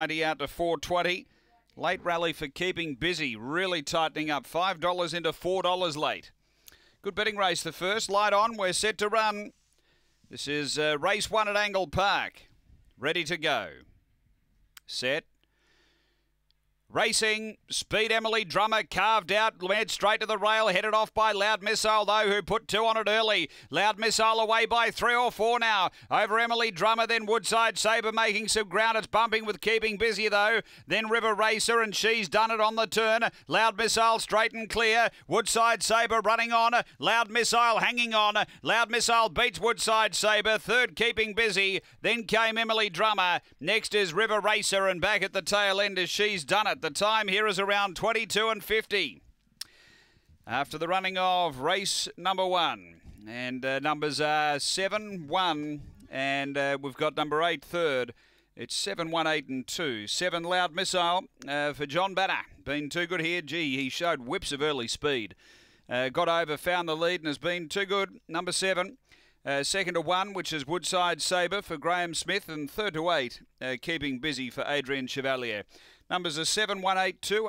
90 out to 420. Late rally for keeping busy, really tightening up. $5 into $4 late. Good betting race, the first. Light on, we're set to run. This is uh, race one at Angle Park. Ready to go. Set. Racing, Speed Emily Drummer carved out, went straight to the rail, headed off by Loud Missile though, who put two on it early. Loud Missile away by three or four now. Over Emily Drummer, then Woodside Sabre making some ground. It's bumping with keeping busy though. Then River Racer, and she's done it on the turn. Loud Missile straight and clear. Woodside Sabre running on. Loud Missile hanging on. Loud Missile beats Woodside Sabre. Third keeping busy. Then came Emily Drummer. Next is River Racer, and back at the tail end as she's done it the time here is around 22 and 50 after the running of race number one. And uh, numbers are 7, 1, and uh, we've got number 8 third. It's 7, 1, 8, and 2. 7 Loud Missile uh, for John Banner. Been too good here. Gee, he showed whips of early speed. Uh, got over, found the lead, and has been too good. Number 7. Uh, second to one, which is Woodside Sabre for Graham Smith, and third to eight, uh, keeping busy for Adrian Chevalier. Numbers are 7, 1, 8, 2,